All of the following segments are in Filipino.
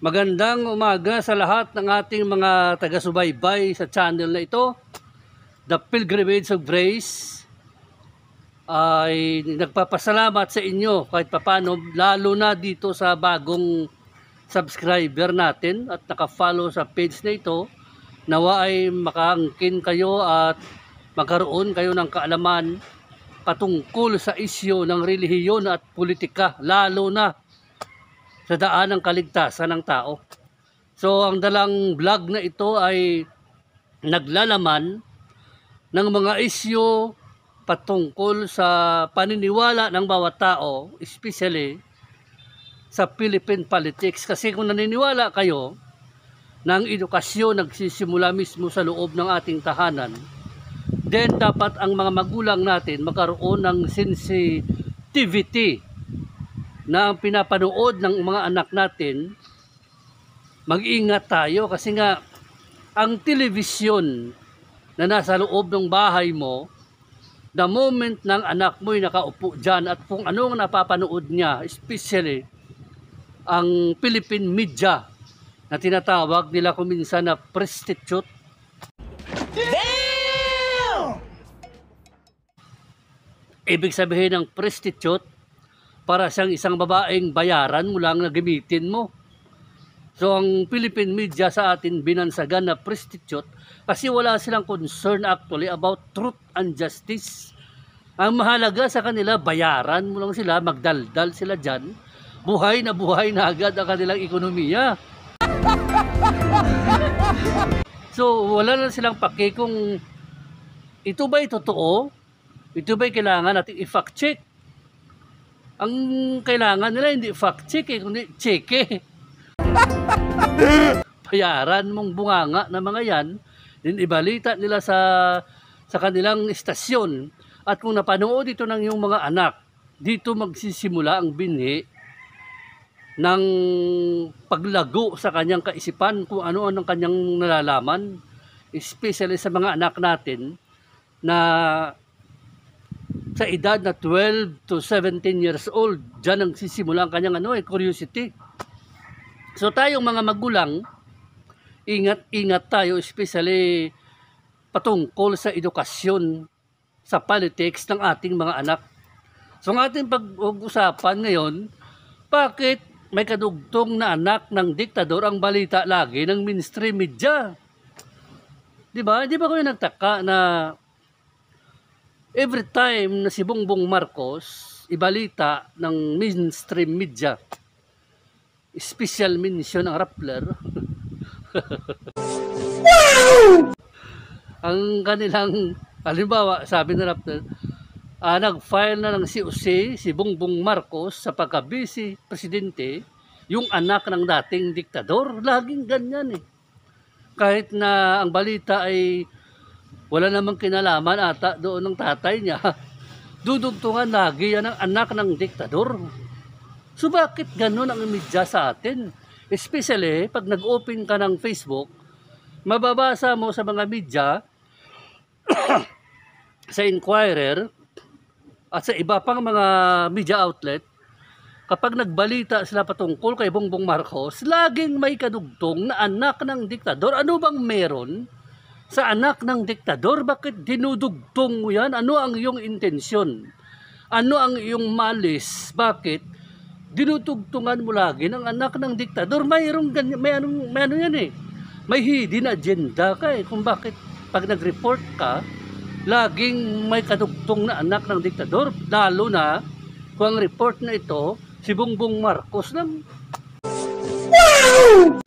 Magandang umaga sa lahat ng ating mga taga-subaybay sa channel na ito. The Pilgrimage of Grace ay nagpapasalamat sa inyo kahit papano lalo na dito sa bagong subscriber natin at naka-follow sa page na ito. Nawa ay makaangkin kayo at magkaroon kayo ng kaalaman patungkol sa isyo ng relihiyon at politika lalo na sa daan ng kaligtasan ng tao. So ang dalang vlog na ito ay naglalaman ng mga isyo patungkol sa paniniwala ng bawat tao, especially sa Philippine politics. Kasi kung naniniwala kayo na ang edukasyon nagsisimula mismo sa loob ng ating tahanan, then dapat ang mga magulang natin magkaroon ng sensitivity na ang pinapanood ng mga anak natin, mag-ingat tayo kasi nga ang television na nasa loob ng bahay mo, the moment ng anak mo'y nakaupo dyan at kung anong napapanood niya, especially ang Philippine media na tinatawag nila kuminsan na prostitute. Damn! Ibig sabihin ng prostitute para siyang isang babaeng bayaran mo lang na gamitin mo. So ang Philippine media sa atin binansagan na prostitute kasi wala silang concern actually about truth and justice. Ang mahalaga sa kanila, bayaran mo lang sila, magdaldal sila dyan. Buhay na buhay na agad ang kanilang ekonomiya. So wala na silang pake kung ito ba'y totoo? Ito ba'y kailangan natin i-fact check? Ang kailangan nila hindi fact check eh, kundi check eh. Bayaran mong bunganga na mga yan, din ibalita nila sa sa kanilang istasyon. At kung napanood dito ng iyong mga anak, dito magsisimula ang binhi ng paglago sa kanyang kaisipan kung ano ang kanyang nalalaman, especially sa mga anak natin na sa edad na 12 to 17 years old, dyan ang sisimula ang kanyang ano, eh, curiosity. So tayong mga magulang, ingat-ingat tayo especially patungkol sa edukasyon sa politics ng ating mga anak. So ang ating pag-usapan ngayon, bakit may kadugtong na anak ng diktador ang balita lagi ng mainstream media? Di ba? Di ba kayo nagtaka na every time na si Bongbong Marcos ibalita ng mainstream media, special mention ang Rappler, wow! ang kanilang, halimbawa, sabi ng Rappler, ah, nag-file na ng COC si Bongbong Marcos sa pagka-busy presidente, yung anak ng dating diktador, laging ganyan eh. Kahit na ang balita ay wala namang kinalaman ata doon ng tatay niya. Dudugtungan lagi yan ang anak ng diktador. So bakit ganun ang media sa atin? Especially pag nag-open ka ng Facebook, mababasa mo sa mga media, sa Inquirer, at sa iba pang mga media outlet, kapag nagbalita sila patungkol kay Bongbong Marcos, laging may kadugtong na anak ng diktador. Ano bang meron? sa anak ng diktador? Bakit dinudugtong mo yan? Ano ang iyong intensyon? Ano ang iyong malis? Bakit dinudugtungan mo lagi ng anak ng diktador? Mayroong ganyan, may, anong, may ano yan eh. May hidden agenda ka eh kung bakit pag nag-report ka, laging may kadugtong na anak ng diktador. Lalo na kung ang report na ito, si Bongbong Marcos lang. Wow!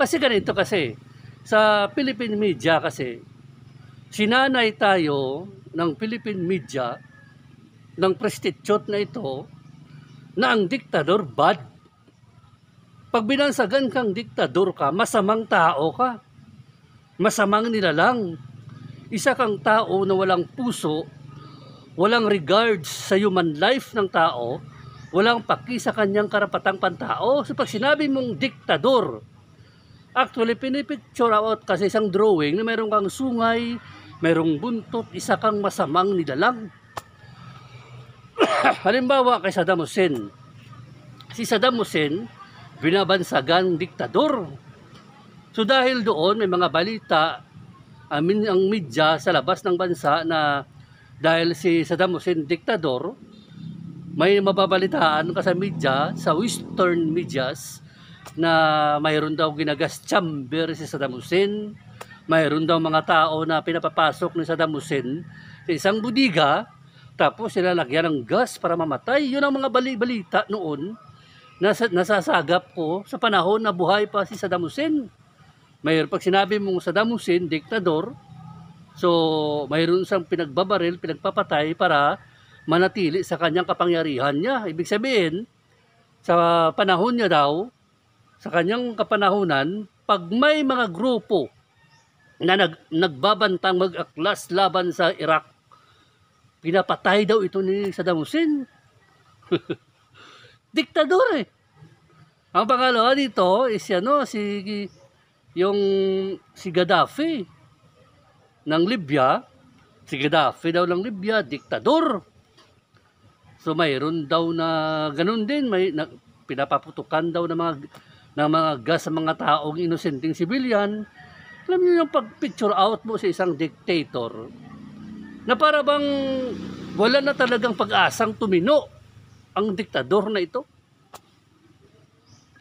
Kasi ganito kasi, sa Philippine media kasi, sinanay tayo ng Philippine media ng prestitute na ito na ang diktador bad. Pag binansagan kang diktador ka, masamang tao ka. Masamang nilalang. Isa kang tao na walang puso, walang regards sa human life ng tao, walang paki sa kanyang karapatang pantao. So pag sinabi mong diktador, Actually, pinipicture out kasi isang drawing na meron kang sungay, merong buntot, isa kang masamang nilalang. Halimbawa kay Saddam Hussein. Si Saddam Hussein, binabansagan diktador. So dahil doon, may mga balita, amin ang media sa labas ng bansa na dahil si Saddam Hussein diktador, may mababalitaan ka sa media, sa western medias, na mayroon daw ginagas chamber si Saddam Hussein, mayroon daw mga tao na pinapapasok ni Saddam Hussein sa isang budiga, tapos sila lagyan ng gas para mamatay. Yun ang mga bali-balita noon na nasasagap ko sa panahon na buhay pa si Saddam Hussein. Mayroon pag sinabi mong Saddam Hussein, diktador, so mayroon siyang pinagbabaril, pinagpapatay para manatili sa kanyang kapangyarihan niya. Ibig sabihin, sa panahon niya daw, sa kanyang kapanahunan, pag may mga grupo na nag, nagbabantang mag-aklas laban sa Iraq, pinapatay daw ito ni Saddam Hussein. Diktador eh. Ang pangalawa dito is ano, si yung si Gaddafi ng Libya, si Gaddafi daw ng Libya, diktador. So mayroon daw na ganun din, may na, pinapaputukan daw ng mga ng mga gas sa mga taong inosenteng civilian, alam niyo yung pag-picture out mo sa isang dictator na para bang wala na talagang pag-asang tumino ang diktador na ito.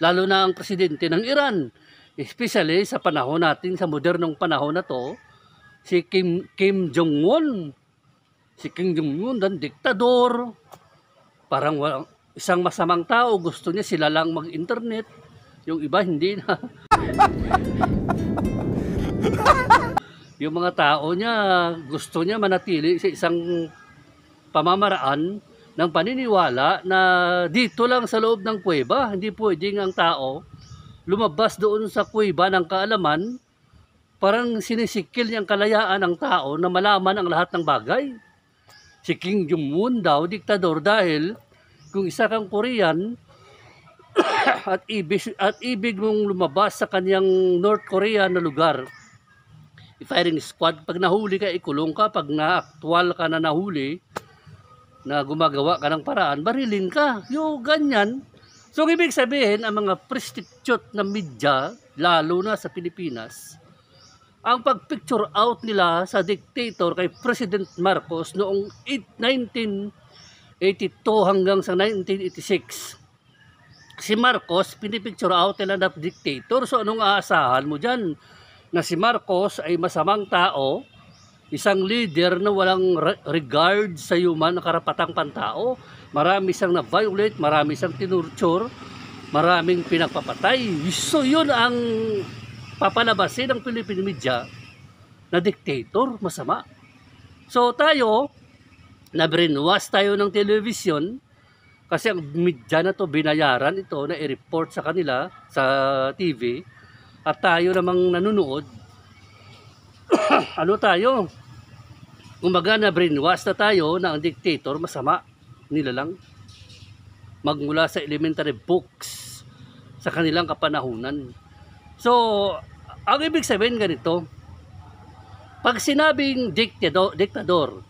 Lalo na ang presidente ng Iran, especially sa panahon natin, sa modernong panahon na to, si Kim, Kim Jong-un. Si Kim Jong-un, dan diktador. Parang walang, isang masamang tao, gusto niya sila lang mag-internet yung iba hindi na. yung mga tao niya, gusto niya manatili sa isang pamamaraan ng paniniwala na dito lang sa loob ng kuweba, hindi pwedeng ang tao lumabas doon sa kuweba ng kaalaman, parang sinisikil niyang kalayaan ng tao na malaman ang lahat ng bagay. Si King Jong-un daw, diktador dahil kung isa kang Korean, at ibig at ibig mong lumabas sa kaniyang North Korea na lugar firing squad pag nahuli ka ikulong ka pag naaktwal ka na nahuli na gumagawa ka ng paraan barilin ka yo ganyan so ibig sabihin ang mga prostitute na media lalo na sa Pilipinas ang pagpicture out nila sa dictator kay President Marcos noong 1982 hanggang sa 1986 si Marcos, pinipicture out nila na dictator. So anong aasahan mo dyan? Na si Marcos ay masamang tao, isang leader na walang regard sa human na karapatang pantao. Marami siyang na-violate, marami siyang tinurture, maraming pinagpapatay. So yun ang papalabasin ng Philippine media na dictator, masama. So tayo, na brainwash tayo ng television, kasi ang media na to binayaran ito na i-report sa kanila sa TV at tayo namang nanonood ano tayo? Umaga na brainwash na tayo na ang dictator masama nila lang magmula sa elementary books sa kanilang kapanahunan. So, ang ibig sabihin ganito, pag sinabing diktador, diktador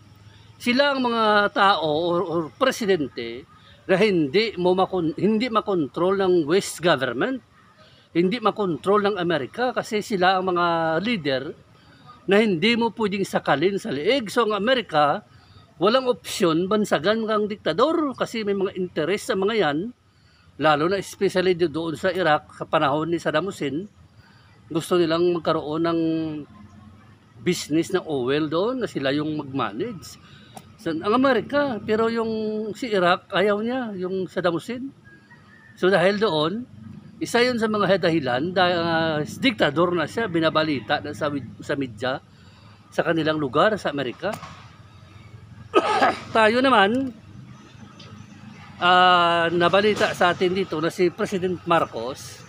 sila ang mga tao or, or presidente na hindi mo makon hindi makontrol ng West government, hindi makontrol ng Amerika kasi sila ang mga leader na hindi mo pwedeng sakalin sa liig. So ang Amerika, walang opsyon bansagan kang diktador kasi may mga interes sa mga yan, lalo na especially doon sa Iraq sa panahon ni Saddam Hussein, gusto nilang magkaroon ng business na oil doon na sila yung mag-manage. So, ang Amerika, pero yung si Iraq, ayaw niya, yung Saddam Hussein. So dahil doon, isa yun sa mga dahilan, dahil uh, diktador na siya, binabalita na sa, sa media, sa kanilang lugar sa Amerika. Tayo naman, uh, nabalita sa atin dito na si President Marcos,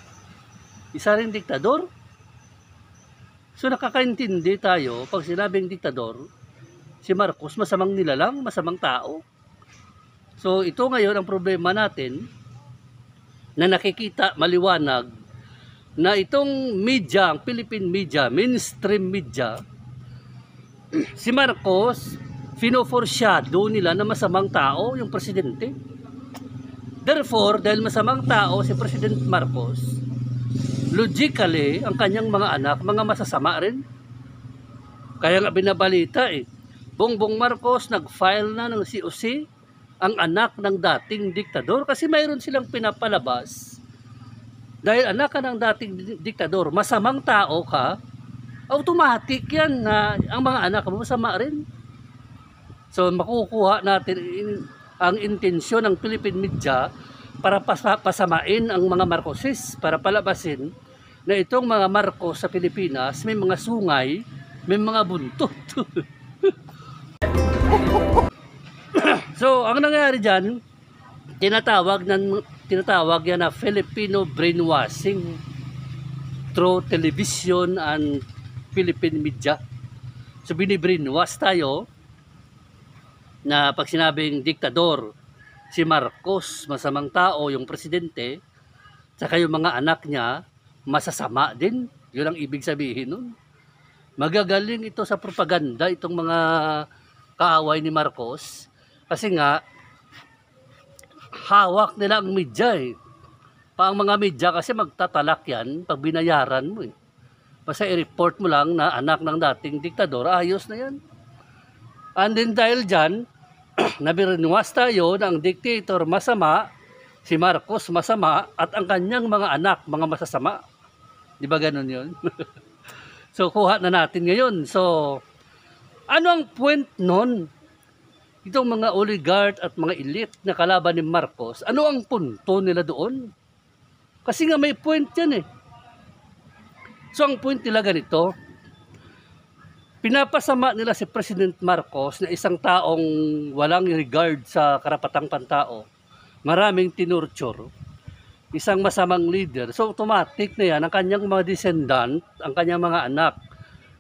isa rin diktador. So nakakaintindi tayo pag sinabing diktador, si Marcos masamang nilalang, masamang tao. So ito ngayon ang problema natin na nakikita maliwanag na itong media, ang Philippine media, mainstream media, si Marcos, finoforsyado nila na masamang tao yung presidente. Therefore, dahil masamang tao si President Marcos, logically, ang kanyang mga anak, mga masasama rin. Kaya nga binabalita eh, Bongbong Marcos nag-file na ng COC ang anak ng dating diktador kasi mayroon silang pinapalabas. Dahil anak ka ng dating diktador, masamang tao ka, automatic yan na ang mga anak mo masama rin. So makukuha natin in, ang intensyon ng Philippine media para pasamain ang mga Marcoses para palabasin na itong mga Marcos sa Pilipinas may mga sungay, may mga buntot. so, ang nangyari diyan, tinatawag, nang tinatawag yan na Filipino brainwashing through television and Philippine media. So, binibrainwash tayo na pag sinabing diktador, si Marcos, masamang tao, yung presidente, saka yung mga anak niya, masasama din. Yun ang ibig sabihin nun. Magagaling ito sa propaganda, itong mga kaaway ni Marcos kasi nga hawak nila ang media eh. Pa ang mga media kasi magtatalak yan pag binayaran mo eh. Basta i-report mo lang na anak ng dating diktador, ayos na yan. And then dahil dyan, nabirinuwas tayo na ang dictator masama, si Marcos masama, at ang kanyang mga anak, mga masasama. Di ba ganun yun? so, kuha na natin ngayon. So, ano ang point nun? Itong mga oligarch at mga elite na kalaban ni Marcos, ano ang punto nila doon? Kasi nga may point yan eh. So ang point nila ganito, pinapasama nila si President Marcos na isang taong walang regard sa karapatang pantao, maraming tinurture, isang masamang leader. So automatic na yan ang kanyang mga descendant, ang kanyang mga anak,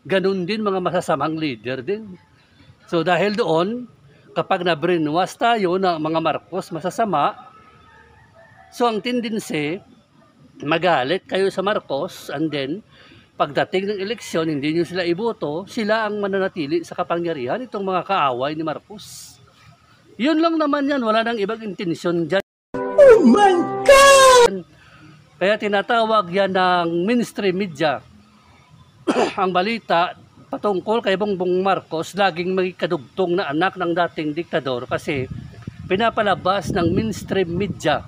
ganun din mga masasamang leader din. So dahil doon, kapag na-brainwash tayo ng mga Marcos masasama, so ang tendency, magalit kayo sa Marcos and then pagdating ng eleksyon, hindi nyo sila iboto, sila ang mananatili sa kapangyarihan itong mga kaaway ni Marcos. Yun lang naman yan, wala nang ibang intensyon dyan. Oh my God! Kaya tinatawag yan ng ministry media ang balita patungkol kay Bongbong Marcos laging may kadugtong na anak ng dating diktador kasi pinapalabas ng mainstream media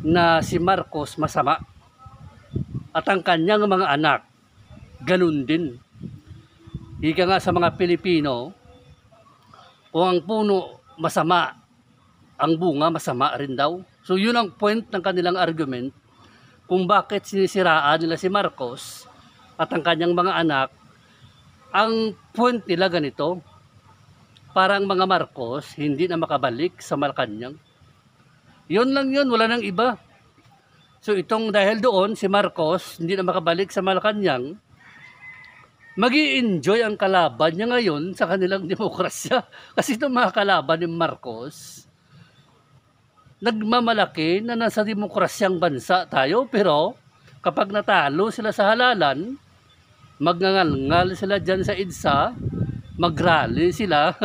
na si Marcos masama at ang kanyang mga anak ganun din ika nga sa mga Pilipino kung ang puno masama ang bunga masama rin daw so yun ang point ng kanilang argument kung bakit sinisiraan nila si Marcos at ang kanyang mga anak, ang point nila ganito, parang mga Marcos, hindi na makabalik sa Malacanang. Yun lang yun, wala nang iba. So itong dahil doon, si Marcos, hindi na makabalik sa Malacanang, mag enjoy ang kalaban niya ngayon sa kanilang demokrasya. Kasi itong mga kalaban ni Marcos, nagmamalaki na nasa demokrasyang bansa tayo, pero kapag natalo sila sa halalan, magngangal sila dyan sa EDSA, magrally sila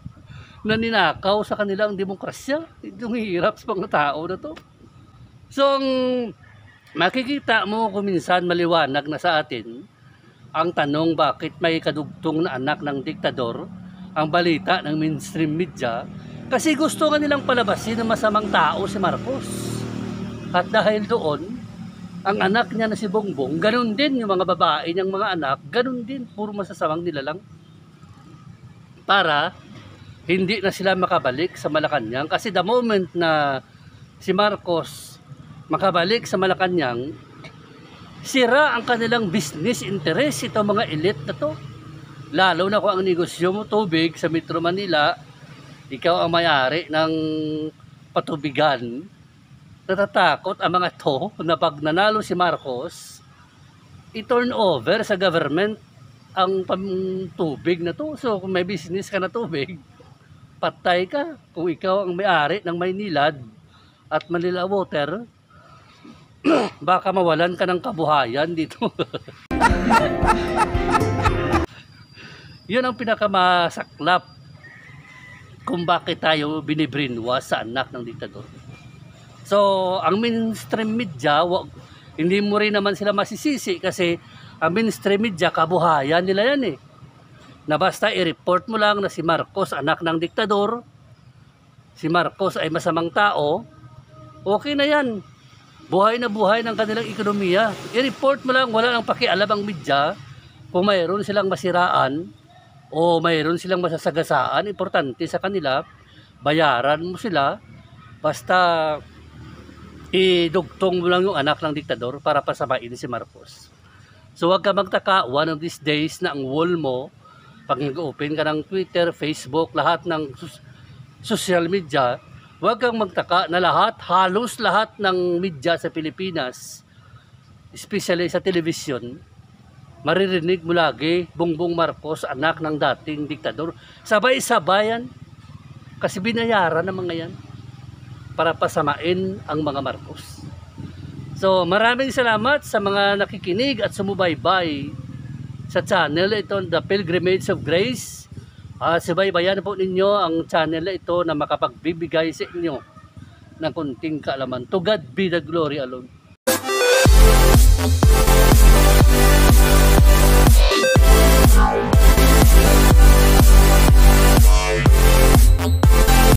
na ninakaw sa kanila ang demokrasya. Itong hirap sa mga tao na to. So, ang makikita mo kung minsan maliwanag na sa atin ang tanong bakit may kadugtong na anak ng diktador ang balita ng mainstream media kasi gusto nga nilang palabasin ng masamang tao si Marcos. At dahil doon, ang anak niya na si Bongbong, ganun din yung mga babae niyang mga anak, ganun din, puro masasamang lang. Para hindi na sila makabalik sa Malacanang kasi the moment na si Marcos makabalik sa Malacanang, sira ang kanilang business interest itong mga elite na to. Lalo na kung ang negosyo mo tubig sa Metro Manila, ikaw ang mayari ng patubigan natatakot ang mga to na pag nanalo si Marcos, i-turn over sa government ang tubig na to. So kung may business ka na tubig, patay ka kung ikaw ang may-ari ng Maynilad at Manila Water. baka mawalan ka ng kabuhayan dito. Yun ang pinakamasaklap kung bakit tayo binibrinwa sa anak ng diktador. So, ang mainstream media, hindi mo rin naman sila masisisi kasi ang mainstream media, kabuhayan nila yan eh. Na basta i-report mo lang na si Marcos anak ng diktador, si Marcos ay masamang tao, okay na yan. Buhay na buhay ng kanilang ekonomiya. I-report mo lang, wala nang pakialam ang media kung mayroon silang masiraan o mayroon silang masasagasaan, importante sa kanila, bayaran mo sila, basta idugtong mo lang yung anak ng diktador para pasamain si Marcos. So huwag ka magtaka, one of these days na ang wall mo, pag nag-open ka ng Twitter, Facebook, lahat ng social media, huwag kang magtaka na lahat, halos lahat ng media sa Pilipinas, especially sa television, maririnig mo lagi Bongbong Marcos, anak ng dating diktador. Sabay-sabayan kasi binayaran ng mga yan para pasamain ang mga Marcos. So maraming salamat sa mga nakikinig at sumubaybay sa channel ito The Pilgrimage of Grace. Uh, subaybayan po ninyo ang channel ito na makapagbibigay sa inyo ng kunting kaalaman. To God be the glory alone.